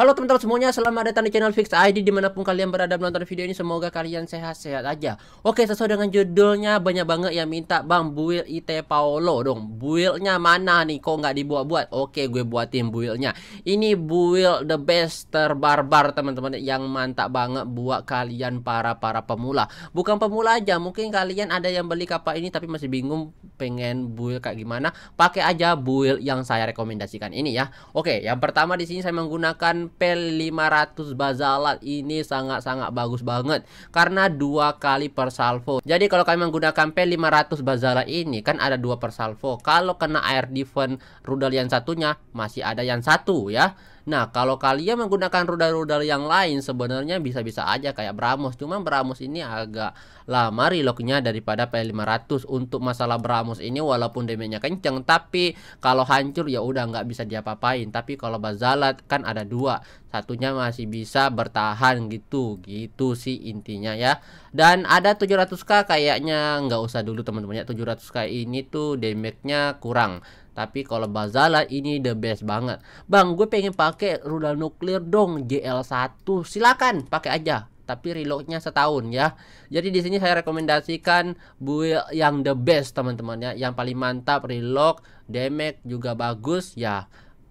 Halo teman-teman semuanya, selamat datang di channel Fix ID dimanapun kalian berada menonton video ini semoga kalian sehat-sehat aja. Oke sesuai dengan judulnya banyak banget yang minta bang buil IT Paolo dong. builnya mana nih? Kok nggak dibuat-buat? Oke gue buatin builnya Ini buil the best terbarbar teman-teman yang mantap banget buat kalian para para pemula. Bukan pemula aja, mungkin kalian ada yang beli kapal ini tapi masih bingung pengen build kayak gimana, pakai aja build yang saya rekomendasikan ini ya. Oke, yang pertama di sini saya menggunakan P500 Bazalat ini sangat-sangat bagus banget karena dua kali per salvo. Jadi kalau kalian menggunakan P500 Bazalat ini kan ada dua per salvo. Kalau kena air defense rudal yang satunya masih ada yang satu ya. Nah, kalau kalian menggunakan rudal-rudal yang lain sebenarnya bisa-bisa aja kayak Brahmos. Cuma Brahmos ini agak lama reloadnya daripada P500 untuk masalah Brahmos ini walaupun damage-nya kenceng tapi kalau hancur ya udah nggak bisa diapa-apain. Tapi kalau Bazalat kan ada dua. Satunya masih bisa bertahan gitu. Gitu sih intinya ya. Dan ada 700k kayaknya nggak usah dulu teman-teman ya. 700k ini tuh damage-nya kurang. Tapi kalau Bazala ini the best banget. Bang, gue pengen pakai rudal nuklir dong JL1. Silakan pakai aja tapi reloadnya setahun ya. Jadi di sini saya rekomendasikan build yang the best teman-teman ya, yang paling mantap reload, damage juga bagus ya.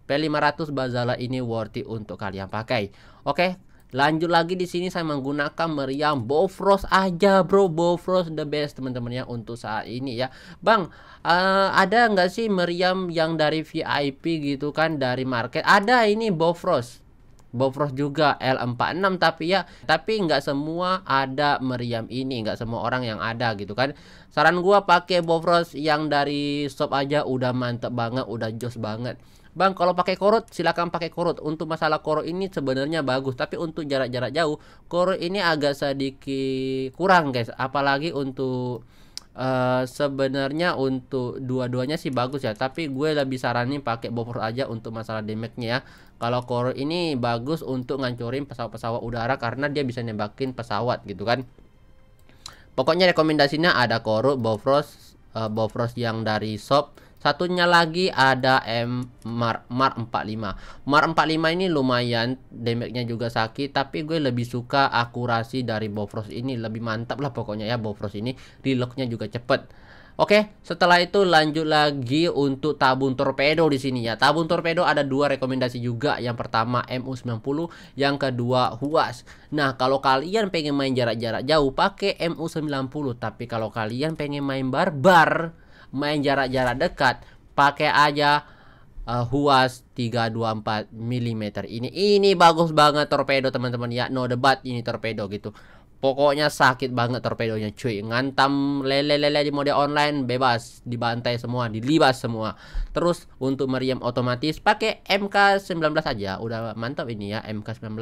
P500 Bazala ini worth untuk kalian pakai. Oke, Lanjut lagi di sini saya menggunakan meriam Bofrost aja bro, Bofrost the best teman-teman ya untuk saat ini ya. Bang, uh, ada nggak sih meriam yang dari VIP gitu kan dari market? Ada ini Bofrost. Bofrost juga L46 tapi ya tapi nggak semua ada meriam ini nggak semua orang yang ada gitu kan saran gua pakai Bofrost yang dari shop aja udah mantep banget udah joss banget Bang, kalau pakai korut silakan pakai korut. Untuk masalah korut ini sebenarnya bagus, tapi untuk jarak-jarak jauh korut ini agak sedikit kurang, guys. Apalagi untuk Uh, sebenarnya untuk dua-duanya sih bagus ya tapi gue lebih saranin pakai buffer aja untuk masalah damage-nya ya kalau korut ini bagus untuk ngancurin pesawat-pesawat udara karena dia bisa nembakin pesawat gitu kan pokoknya rekomendasinya ada korut, Bofrost, uh, eh, Bofrost yang dari shop Satunya lagi ada M Mar, Mar 45. Mar 45 ini lumayan damage-nya juga sakit tapi gue lebih suka akurasi dari Bofrost ini lebih mantap lah pokoknya ya Bofrost ini reload-nya juga cepet. Oke, setelah itu lanjut lagi untuk tabung torpedo di sini ya. Tabung torpedo ada dua rekomendasi juga. Yang pertama MU90, yang kedua Huas. Nah, kalau kalian pengen main jarak-jarak jauh pakai MU90, tapi kalau kalian pengen main barbar, main jarak-jarak dekat pakai aja uh, Huas 324 mm ini ini bagus banget torpedo teman-teman ya no debat ini torpedo gitu Pokoknya sakit banget torpedonya cuy Ngantam lele-lele di mode online Bebas Dibantai semua Dilibas semua Terus untuk meriam otomatis pakai MK19 aja Udah mantap ini ya MK19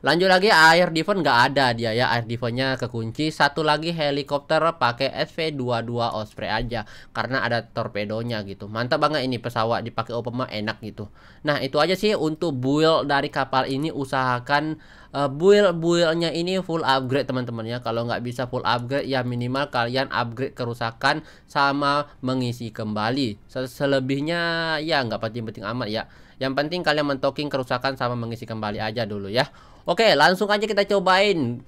Lanjut lagi air defense gak ada dia ya Air defense-nya kekunci Satu lagi helikopter pakai SV22 Osprey aja Karena ada torpedonya gitu Mantap banget ini pesawat dipakai Opema enak gitu Nah itu aja sih untuk build dari kapal ini Usahakan uh, eh, build buildnya ini full upgrade teman-teman ya kalau nggak bisa full upgrade ya minimal kalian upgrade kerusakan sama mengisi kembali selebihnya ya nggak penting-penting amat ya yang penting kalian mentoking kerusakan sama mengisi kembali aja dulu ya oke langsung aja kita cobain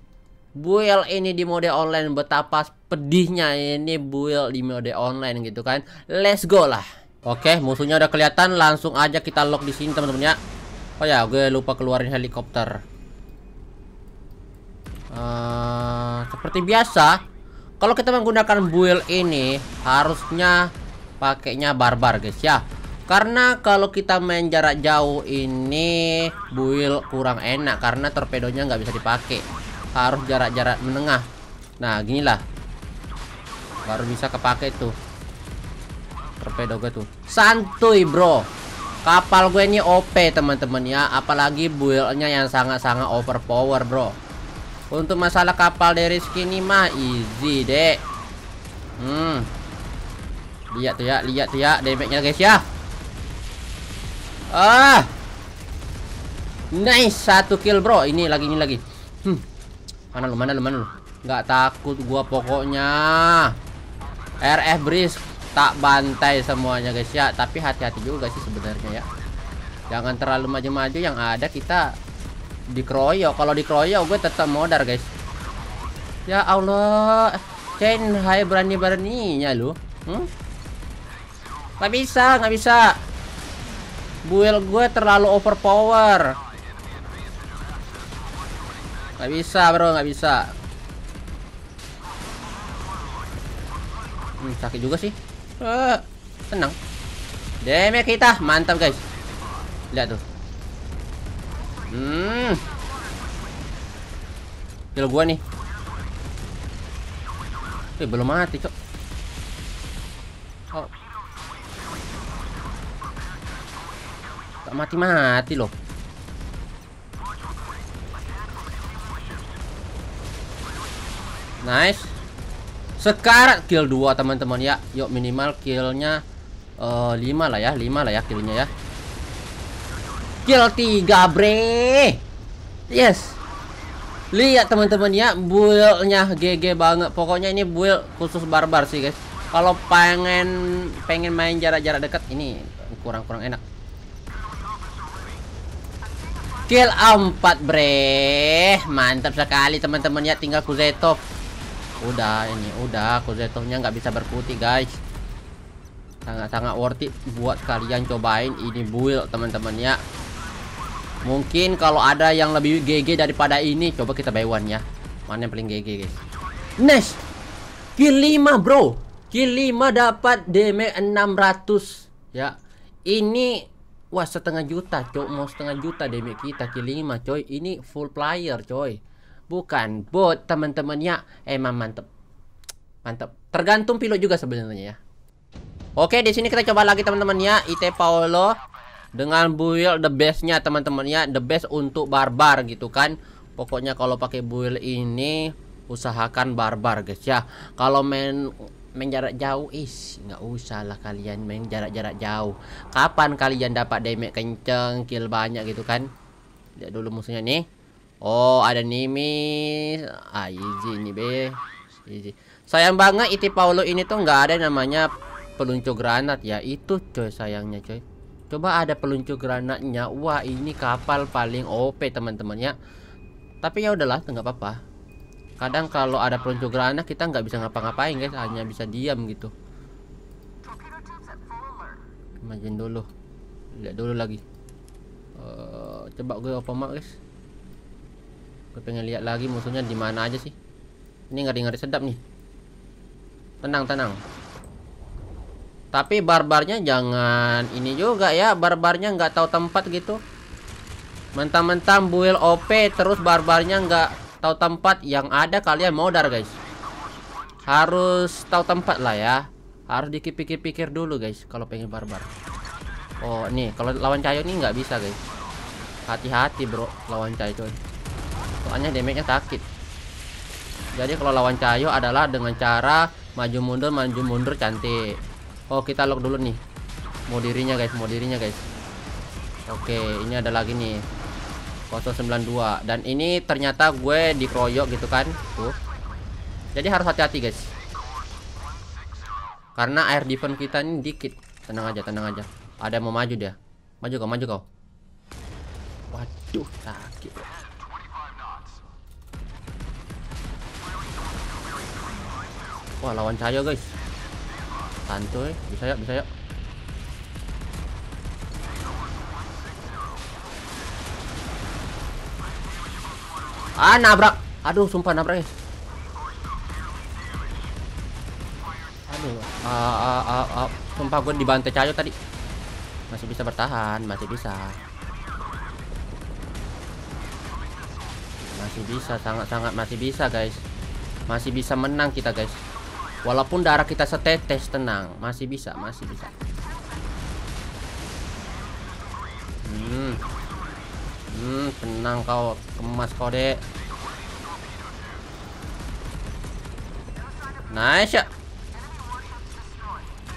build ini di mode online betapa pedihnya ini build di mode online gitu kan let's go lah oke musuhnya udah kelihatan langsung aja kita lock di sini teman-teman ya oh ya gue lupa keluarin helikopter Eh, seperti biasa kalau kita menggunakan build ini harusnya pakainya barbar guys ya karena kalau kita main jarak jauh ini build kurang enak karena torpedonya nggak bisa dipakai harus jarak-jarak menengah nah ginilah baru bisa kepake tuh torpedo gue tuh santuy bro kapal gue ini OP teman-teman ya apalagi buildnya yang sangat-sangat overpower bro untuk masalah kapal dari skinny mah easy, deh. Hmm. Lihat tuh ya, lihat tuh ya damage-nya guys ya. Ah. Nice, satu kill, Bro. Ini lagi ini lagi. Hmm. Mana lu, mana lu, mana lu? Gak takut gua pokoknya. RF Breeze tak bantai semuanya guys ya, tapi hati-hati juga sih sebenarnya ya. Jangan terlalu maju-maju yang ada kita dikeroyok kalau dikeroyok gue tetap modar guys ya Allah Chen hai berani beraninya lu hmm? bisa nggak bisa build gue terlalu overpower nggak bisa bro nggak bisa hmm, sakit juga sih uh, tenang damage kita mantap guys lihat tuh Hmm. Kill gua nih. Eh, belum mati, Cok. Oh. Tak mati-mati loh. Nice. Sekarang kill 2 teman-teman ya. Yuk minimal killnya nya uh, 5 lah ya, 5 lah ya killnya ya. Kill 3 bre Yes Lihat teman-teman ya Buildnya GG banget Pokoknya ini build khusus barbar sih guys Kalau pengen Pengen main jarak-jarak dekat Ini kurang-kurang enak Kill 4 bre Mantap sekali teman-teman ya Tinggal Kuzetov Udah ini Udah Kuzetovnya nggak bisa berputih guys sangat-sangat worth it buat kalian cobain ini build teman-teman ya Mungkin kalau ada yang lebih GG daripada ini, coba kita buy one ya. Mana yang paling GG, guys? Nice. Kill 5, bro. Kill 5 dapat damage 600 ya. Ini wah setengah juta, cok. Mau setengah juta damage kita kill 5, coy. Ini full player, coy. Bukan bot, teman-temannya. Emang mantep. Mantep. Tergantung pilot juga sebenarnya ya. Oke, di sini kita coba lagi teman-teman ya. IT Paolo dengan build the bestnya teman-teman ya the best untuk barbar gitu kan pokoknya kalau pakai build ini usahakan barbar guys ya kalau main main jarak jauh is nggak usah lah kalian main jarak-jarak jauh kapan kalian dapat damage kenceng kill banyak gitu kan lihat dulu musuhnya nih oh ada Nimi ah easy ini be easy sayang banget iti Paulo ini tuh nggak ada namanya peluncur granat ya itu coy sayangnya coy Coba ada peluncur granatnya. Wah, ini kapal paling OP, teman temannya Tapi ya udahlah, nggak apa-apa. Kadang kalau ada peluncur granat kita nggak bisa ngapa-ngapain, guys, hanya bisa diam gitu. majin dulu. Lihat dulu lagi. Uh, coba gue open map, guys. Gue pengen lihat lagi musuhnya di mana aja sih. Ini nggak ngeri sedap nih. Tenang, tenang. Tapi barbarnya jangan ini juga ya, barbarnya nggak tahu tempat gitu. mentang-mentang build OP terus barbarnya nggak tahu tempat yang ada kalian modar guys. Harus tahu tempat lah ya. Harus dipikir-pikir dulu guys kalau pengen barbar. Oh, nih kalau lawan Cayo nih nggak bisa guys. Hati-hati bro lawan Cayo. Soalnya damage-nya sakit. Jadi kalau lawan Cayo adalah dengan cara maju mundur maju mundur cantik. Oh kita lock dulu nih Mau dirinya guys Mau dirinya guys Oke ini ada lagi nih 092 Dan ini ternyata gue dikeroyok gitu kan Tuh Jadi harus hati-hati guys Karena air defense kita ini dikit Tenang aja tenang aja Ada yang mau maju dia Maju kau maju kau Waduh sakit Wah lawan cahaya guys santuy bisa ya bisa ya ah nabrak aduh sumpah nabrak ya aduh ah, ah, ah, ah. sumpah gue dibantai cayo tadi masih bisa bertahan masih bisa masih bisa sangat-sangat masih bisa guys masih bisa menang kita guys Walaupun darah kita setetes, tenang, masih bisa, masih bisa. Hmm. Hmm, tenang kau, kemas kau, Dek. Nice ya.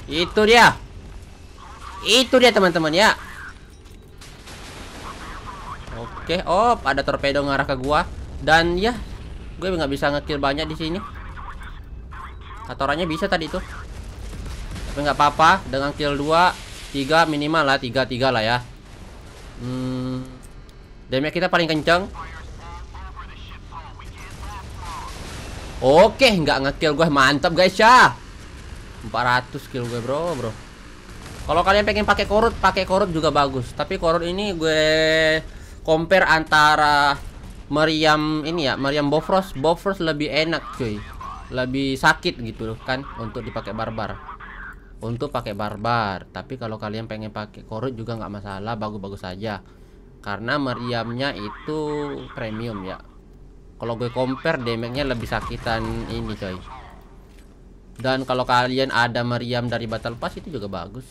Itu dia. Itu dia teman-teman ya. Oke, okay. oh ada torpedo ngarah ke gua dan ya gue nggak bisa ngekill banyak di sini katoranya bisa tadi itu, Tapi nggak apa-apa dengan kill 2, 3 minimal lah, 3 3 lah ya. Hmm. Damage kita paling kenceng. Oke, nggak ngekill gue mantap guys ya. 400 kill gue bro, bro. Kalau kalian pengen pakai korut, pakai korut juga bagus. Tapi korut ini gue compare antara meriam ini ya, meriam Bofrost. Bofrost lebih enak cuy lebih sakit gitu loh kan untuk dipakai barbar untuk pakai barbar tapi kalau kalian pengen pakai korut juga nggak masalah bagus-bagus saja karena meriamnya itu premium ya kalau gue compare damage-nya lebih sakitan ini coy dan kalau kalian ada meriam dari battle pass itu juga bagus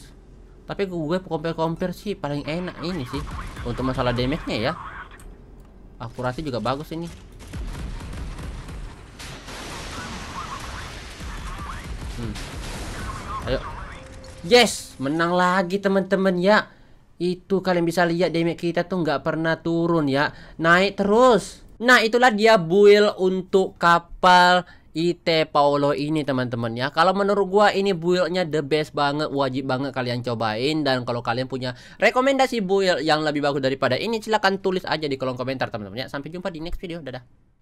tapi gue compare-compare sih paling enak ini sih untuk masalah damage-nya ya akurasi juga bagus ini Hmm. Ayo. Yes, menang lagi teman-teman ya. Itu kalian bisa lihat damage kita tuh nggak pernah turun ya. Naik terus. Nah, itulah dia build untuk kapal IT Paolo ini teman-teman ya Kalau menurut gua ini buildnya the best banget Wajib banget kalian cobain Dan kalau kalian punya rekomendasi build yang lebih bagus daripada ini Silahkan tulis aja di kolom komentar teman-teman ya Sampai jumpa di next video Dadah